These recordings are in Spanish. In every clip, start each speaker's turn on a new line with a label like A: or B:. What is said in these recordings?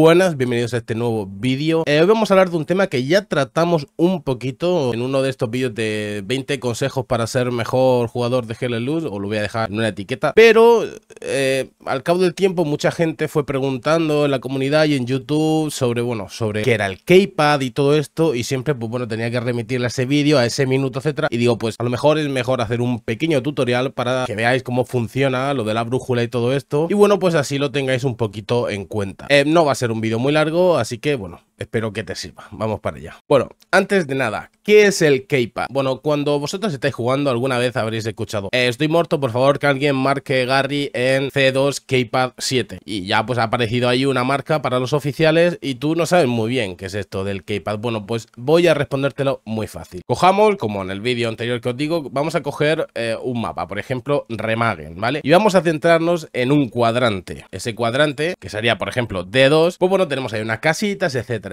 A: buenas, bienvenidos a este nuevo vídeo. Eh, hoy vamos a hablar de un tema que ya tratamos un poquito en uno de estos vídeos de 20 consejos para ser mejor jugador de Hell Luz, o lo voy a dejar en una etiqueta, pero eh, al cabo del tiempo mucha gente fue preguntando en la comunidad y en YouTube sobre, bueno, sobre qué era el K-Pad y todo esto, y siempre, pues bueno, tenía que remitirle a ese vídeo, a ese minuto, etcétera, y digo, pues a lo mejor es mejor hacer un pequeño tutorial para que veáis cómo funciona lo de la brújula y todo esto, y bueno, pues así lo tengáis un poquito en cuenta. Eh, no va a ser ser un vídeo muy largo, así que bueno, espero que te sirva. Vamos para allá. Bueno, antes de nada, ¿qué es el K-Pad? Bueno, cuando vosotros estáis jugando alguna vez habréis escuchado, eh, estoy muerto, por favor que alguien marque Gary en C2 K-Pad 7. Y ya pues ha aparecido ahí una marca para los oficiales y tú no sabes muy bien qué es esto del K-Pad. Bueno, pues voy a respondértelo muy fácil. Cojamos, como en el vídeo anterior que os digo, vamos a coger eh, un mapa, por ejemplo, Remagen, ¿vale? Y vamos a centrarnos en un cuadrante. Ese cuadrante, que sería por ejemplo D2, pues bueno, tenemos ahí unas casitas, etcétera.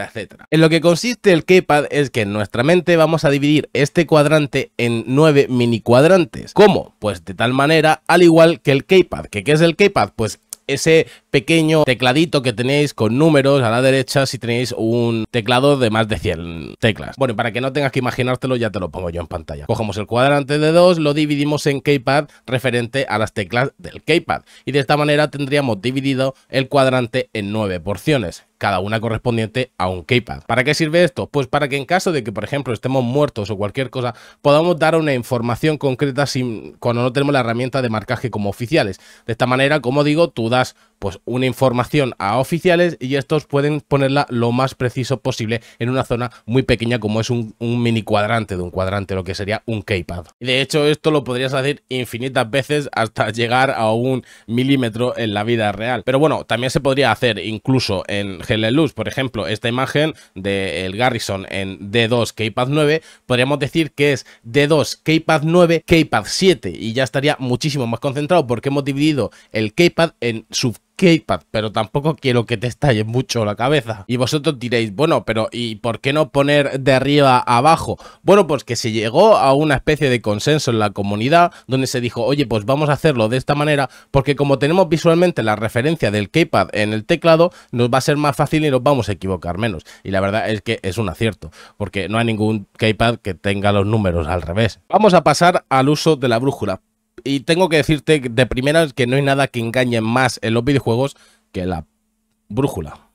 A: En lo que consiste el keypad es que en nuestra mente vamos a dividir este cuadrante en nueve mini cuadrantes. ¿Cómo? Pues de tal manera, al igual que el keypad. ¿Que ¿Qué es el keypad? Pues ese pequeño tecladito que tenéis con números a la derecha si tenéis un teclado de más de 100 teclas. Bueno, para que no tengas que imaginártelo, ya te lo pongo yo en pantalla. Cogemos el cuadrante de 2, lo dividimos en keypad referente a las teclas del keypad. Y de esta manera tendríamos dividido el cuadrante en nueve porciones cada una correspondiente a un keypad. ¿Para qué sirve esto? Pues para que en caso de que, por ejemplo, estemos muertos o cualquier cosa, podamos dar una información concreta sin, cuando no tenemos la herramienta de marcaje como oficiales. De esta manera, como digo, tú das pues una información a oficiales y estos pueden ponerla lo más preciso posible en una zona muy pequeña como es un, mini cuadrante de un cuadrante, lo que sería un keypad. Y de hecho esto lo podrías hacer infinitas veces hasta llegar a un milímetro en la vida real. Pero bueno, también se podría hacer incluso en Luz, por ejemplo, esta imagen del Garrison en D2 Keypad 9, podríamos decir que es D2 Keypad 9, Keypad 7 y ya estaría muchísimo más concentrado porque hemos dividido el Keypad en sub k pero tampoco quiero que te estalle mucho la cabeza. Y vosotros diréis, bueno, pero ¿y por qué no poner de arriba abajo? Bueno, pues que se llegó a una especie de consenso en la comunidad donde se dijo, oye, pues vamos a hacerlo de esta manera porque como tenemos visualmente la referencia del keypad en el teclado, nos va a ser más fácil y nos vamos a equivocar menos. Y la verdad es que es un acierto, porque no hay ningún keypad que tenga los números al revés. Vamos a pasar al uso de la brújula y tengo que decirte de primera que no hay nada que engañe más en los videojuegos que la brújula.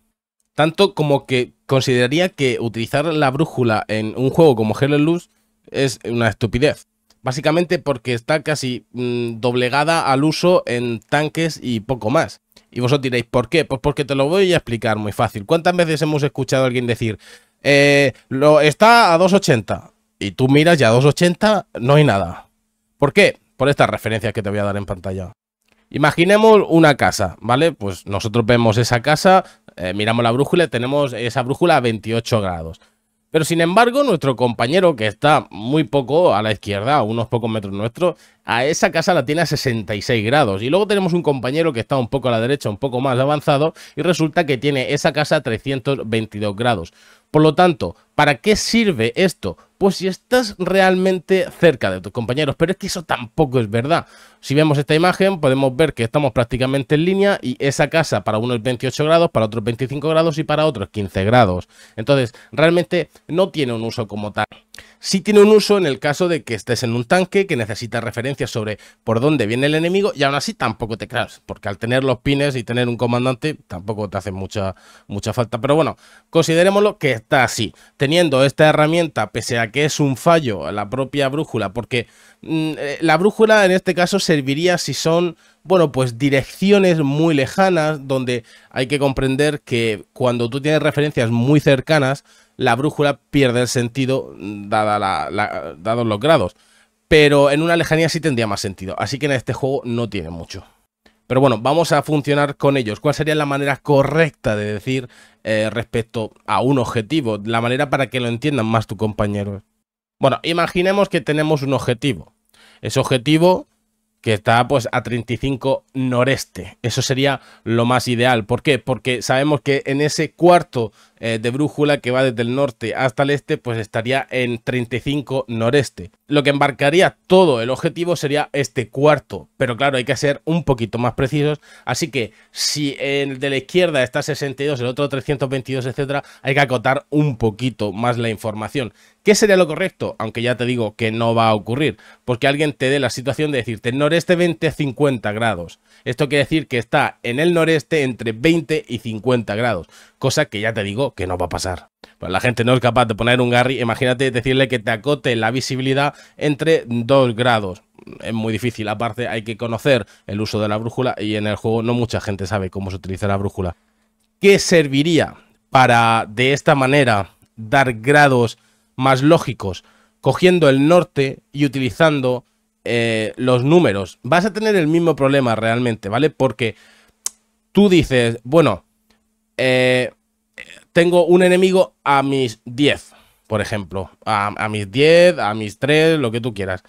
A: Tanto como que consideraría que utilizar la brújula en un juego como Hell Luz es una estupidez. Básicamente porque está casi mm, doblegada al uso en tanques y poco más. Y vosotros diréis, ¿por qué? Pues porque te lo voy a explicar muy fácil. ¿Cuántas veces hemos escuchado a alguien decir, eh, lo, está a 2.80? Y tú miras y a 2.80 no hay nada. ¿Por qué? por estas referencias que te voy a dar en pantalla. Imaginemos una casa, ¿vale? Pues nosotros vemos esa casa, eh, miramos la brújula y tenemos esa brújula a 28 grados. Pero sin embargo, nuestro compañero, que está muy poco a la izquierda, a unos pocos metros nuestro, a esa casa la tiene a 66 grados. Y luego tenemos un compañero que está un poco a la derecha, un poco más avanzado, y resulta que tiene esa casa a 322 grados. Por lo tanto, ¿para qué sirve esto? pues si estás realmente cerca de tus compañeros. Pero es que eso tampoco es verdad. Si vemos esta imagen, podemos ver que estamos prácticamente en línea y esa casa para unos 28 grados, para otros 25 grados y para otros 15 grados. Entonces, realmente no tiene un uso como tal. Sí tiene un uso en el caso de que estés en un tanque, que necesitas referencias sobre por dónde viene el enemigo y aún así tampoco te creas, porque al tener los pines y tener un comandante tampoco te hace mucha, mucha falta. Pero bueno, considerémoslo que está así. Teniendo esta herramienta, pese a que es un fallo la propia brújula, porque mm, eh, la brújula en este caso serviría si son bueno, pues direcciones muy lejanas donde hay que comprender que cuando tú tienes referencias muy cercanas, la brújula pierde el sentido mm, dada dados los grados. Pero en una lejanía sí tendría más sentido. Así que en este juego no tiene mucho. Pero bueno, vamos a funcionar con ellos. ¿Cuál sería la manera correcta de decir eh, respecto a un objetivo? La manera para que lo entiendan más tus compañeros. Bueno, imaginemos que tenemos un objetivo. Ese objetivo que está pues a 35 noreste. Eso sería lo más ideal. ¿Por qué? Porque sabemos que en ese cuarto eh, de brújula que va desde el norte hasta el este, pues estaría en 35 noreste. Lo que embarcaría todo el objetivo sería este cuarto, pero claro, hay que ser un poquito más precisos, así que si el de la izquierda está 62, el otro 322, etcétera, hay que acotar un poquito más la información. ¿Qué sería lo correcto? Aunque ya te digo que no va a ocurrir, porque alguien te dé la situación de decirte noreste 20, 50 grados. Esto quiere decir que está en el noreste entre 20 y 50 grados cosa que ya te digo que no va a pasar. Pues la gente no es capaz de poner un Garry, imagínate decirle que te acote la visibilidad entre dos grados. Es muy difícil, aparte hay que conocer el uso de la brújula y en el juego no mucha gente sabe cómo se utiliza la brújula. ¿Qué serviría para de esta manera dar grados más lógicos? Cogiendo el norte y utilizando eh, los números. Vas a tener el mismo problema realmente, ¿vale? Porque tú dices, bueno, eh, tengo un enemigo a mis 10, por ejemplo. A, mis 10, a mis 3, lo que tú quieras.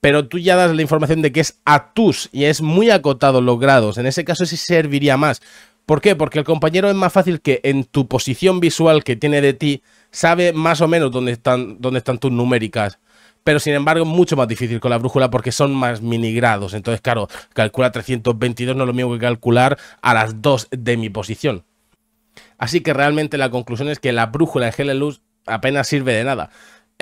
A: Pero tú ya das la información de que es a tus y es muy acotado los grados. En ese caso sí serviría más. ¿Por qué? Porque el compañero es más fácil que en tu posición visual que tiene de ti sabe más o menos dónde están, dónde están tus numéricas pero sin embargo mucho más difícil con la brújula porque son más minigrados. Entonces, claro, calcula 322 no es lo mismo que calcular a las 2 de mi posición. Así que realmente la conclusión es que la brújula en gel luz apenas sirve de nada.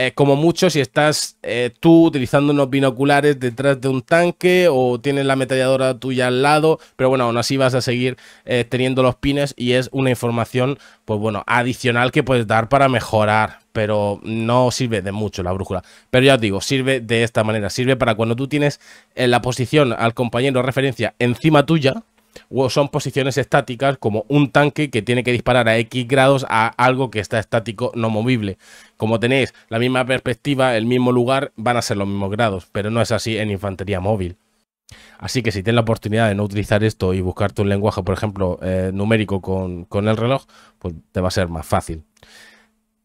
A: Eh, como mucho si estás eh, tú utilizando unos binoculares detrás de un tanque o tienes la metalladora tuya al lado, pero bueno, aún así vas a seguir eh, teniendo los pines y es una información, pues bueno, adicional que puedes dar para mejorar, pero no sirve de mucho la brújula. Pero ya os digo, sirve de esta manera, sirve para cuando tú tienes la posición al compañero de referencia encima tuya, o son posiciones estáticas como un tanque que tiene que disparar a X grados a algo que está estático no movible. Como tenéis la misma perspectiva, el mismo lugar, van a ser los mismos grados, pero no es así en infantería móvil. Así que si tienes la oportunidad de no utilizar esto y buscarte un lenguaje, por ejemplo, eh, numérico con, con el reloj, pues te va a ser más fácil.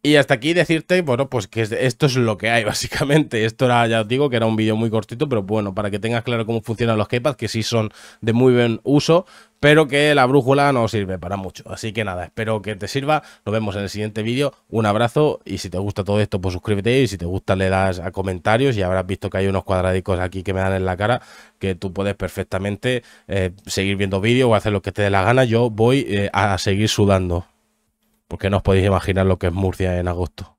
A: Y hasta aquí decirte, bueno, pues que esto es lo que hay, básicamente. Esto era, ya os digo, que era un vídeo muy cortito, pero bueno, para que tengas claro cómo funcionan los keypads, que sí son de muy buen uso, pero que la brújula no sirve para mucho. Así que nada, espero que te sirva. Nos vemos en el siguiente vídeo. Un abrazo y si te gusta todo esto, pues suscríbete y si te gusta le das a comentarios y habrás visto que hay unos cuadradicos aquí que me dan en la cara que tú puedes perfectamente eh, seguir viendo vídeos o hacer lo que te dé la gana. Yo voy eh, a seguir sudando porque no os podéis imaginar lo que es Murcia en agosto.